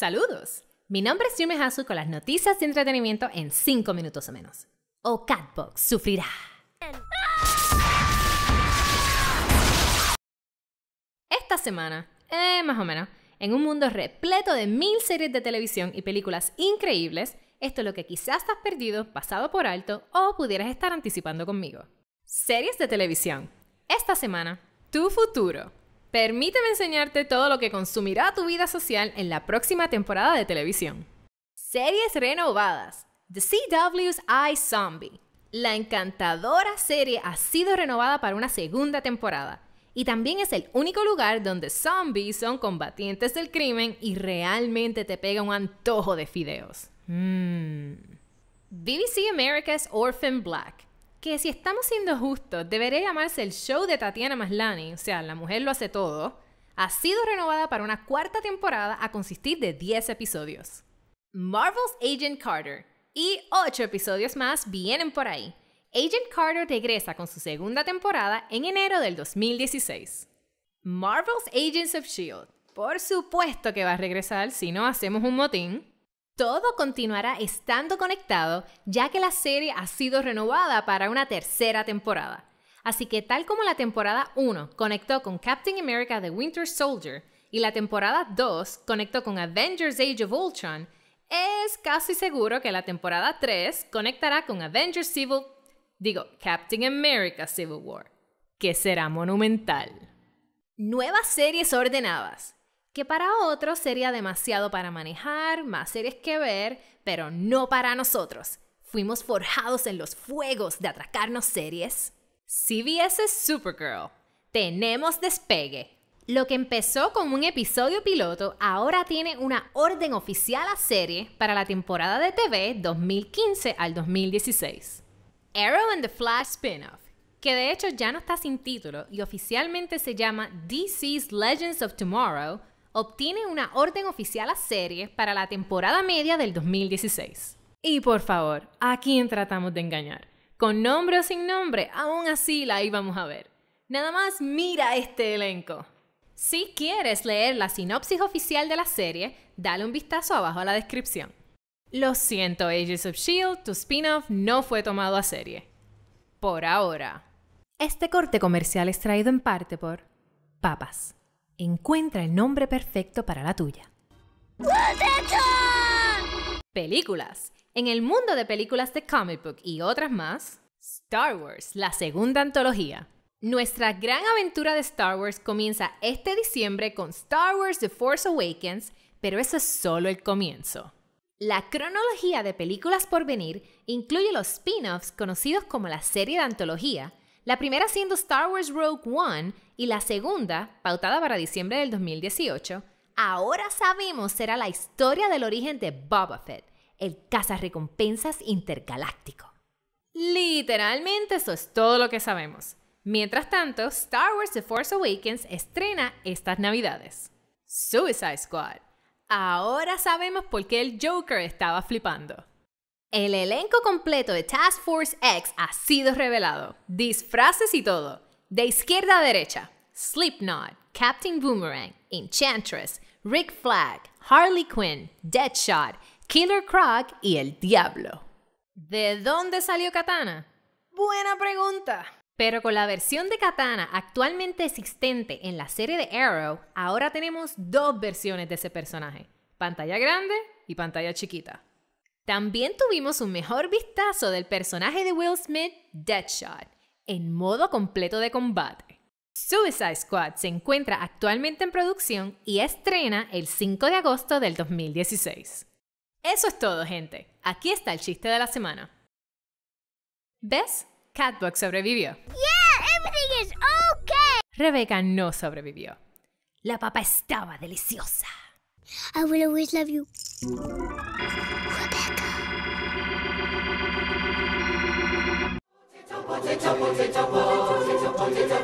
Saludos. Mi nombre es Yume Hasu con las noticias de entretenimiento en 5 minutos o menos. O Catbox sufrirá. Esta semana, eh, más o menos, en un mundo repleto de mil series de televisión y películas increíbles, esto es lo que quizás has perdido, pasado por alto o pudieras estar anticipando conmigo. Series de televisión. Esta semana, Tu Futuro, Permíteme enseñarte todo lo que consumirá tu vida social en la próxima temporada de televisión. Series renovadas. The CW's I Zombie. La encantadora serie ha sido renovada para una segunda temporada y también es el único lugar donde zombies son combatientes del crimen y realmente te pega un antojo de fideos. Mm. BBC America's Orphan Black que si estamos siendo justos, debería llamarse el show de Tatiana Maslany, o sea, la mujer lo hace todo, ha sido renovada para una cuarta temporada a consistir de 10 episodios. Marvel's Agent Carter y 8 episodios más vienen por ahí. Agent Carter regresa con su segunda temporada en enero del 2016. Marvel's Agents of Shield, por supuesto que va a regresar si no hacemos un motín. Todo continuará estando conectado ya que la serie ha sido renovada para una tercera temporada. Así que tal como la temporada 1 conectó con Captain America The Winter Soldier y la temporada 2 conectó con Avengers Age of Ultron, es casi seguro que la temporada 3 conectará con Avengers Civil, digo, Captain America Civil War, que será monumental. Nuevas series ordenadas que para otros sería demasiado para manejar, más series que ver, pero no para nosotros. Fuimos forjados en los fuegos de atracarnos series. CBS Supergirl. Tenemos despegue. Lo que empezó como un episodio piloto ahora tiene una orden oficial a serie para la temporada de TV 2015 al 2016. Arrow and the Flash spin-off, que de hecho ya no está sin título y oficialmente se llama DC's Legends of Tomorrow, obtiene una orden oficial a serie para la temporada media del 2016. Y por favor, ¿a quién tratamos de engañar? Con nombre o sin nombre, aún así la íbamos a ver. Nada más mira este elenco. Si quieres leer la sinopsis oficial de la serie, dale un vistazo abajo a la descripción. Lo siento, Ages of Shield, tu spin-off no fue tomado a serie. Por ahora. Este corte comercial es traído en parte por Papas. Encuentra el nombre perfecto para la tuya. Películas. En el mundo de películas de comic book y otras más, Star Wars, la segunda antología. Nuestra gran aventura de Star Wars comienza este diciembre con Star Wars The Force Awakens, pero eso es solo el comienzo. La cronología de películas por venir incluye los spin-offs conocidos como la serie de antología, la primera siendo Star Wars Rogue One y la segunda, pautada para diciembre del 2018, ahora sabemos será la historia del origen de Boba Fett, el cazarrecompensas intergaláctico. Literalmente eso es todo lo que sabemos. Mientras tanto, Star Wars The Force Awakens estrena estas navidades. Suicide Squad. Ahora sabemos por qué el Joker estaba flipando. El elenco completo de Task Force X ha sido revelado, disfraces y todo, de izquierda a derecha. Slipknot, Captain Boomerang, Enchantress, Rick Flag, Harley Quinn, Deadshot, Killer Croc y el Diablo. ¿De dónde salió Katana? Buena pregunta. Pero con la versión de Katana actualmente existente en la serie de Arrow, ahora tenemos dos versiones de ese personaje, pantalla grande y pantalla chiquita. También tuvimos un mejor vistazo del personaje de Will Smith, Deadshot, en modo completo de combate. Suicide Squad se encuentra actualmente en producción y estrena el 5 de agosto del 2016. Eso es todo, gente. Aquí está el chiste de la semana. ¿Ves? Catbox sobrevivió. Yeah, everything is okay. Rebecca no sobrevivió. La papa estaba deliciosa. I will always love you. 我大哥。